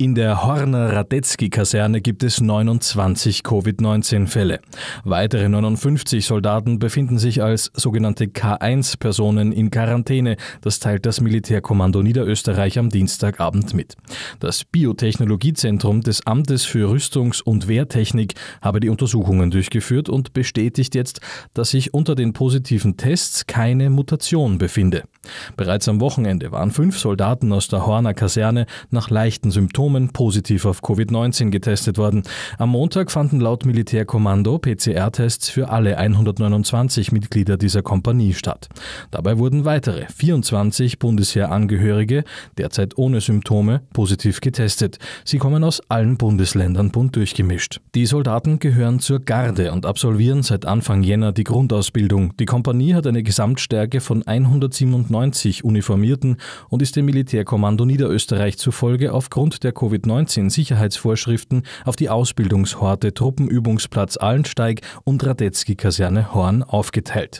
In der Horner Radetzky-Kaserne gibt es 29 Covid-19-Fälle. Weitere 59 Soldaten befinden sich als sogenannte K1-Personen in Quarantäne. Das teilt das Militärkommando Niederösterreich am Dienstagabend mit. Das Biotechnologiezentrum des Amtes für Rüstungs- und Wehrtechnik habe die Untersuchungen durchgeführt und bestätigt jetzt, dass sich unter den positiven Tests keine Mutation befinde. Bereits am Wochenende waren fünf Soldaten aus der Horner Kaserne nach leichten Symptomen positiv auf Covid-19 getestet worden. Am Montag fanden laut Militärkommando PCR-Tests für alle 129 Mitglieder dieser Kompanie statt. Dabei wurden weitere 24 Bundesheerangehörige, derzeit ohne Symptome, positiv getestet. Sie kommen aus allen Bundesländern bunt durchgemischt. Die Soldaten gehören zur Garde und absolvieren seit Anfang Jänner die Grundausbildung. Die Kompanie hat eine Gesamtstärke von 197 190 Uniformierten und ist dem Militärkommando Niederösterreich zufolge aufgrund der Covid-19-Sicherheitsvorschriften auf die Ausbildungshorte Truppenübungsplatz Allensteig und Radetzky-Kaserne Horn aufgeteilt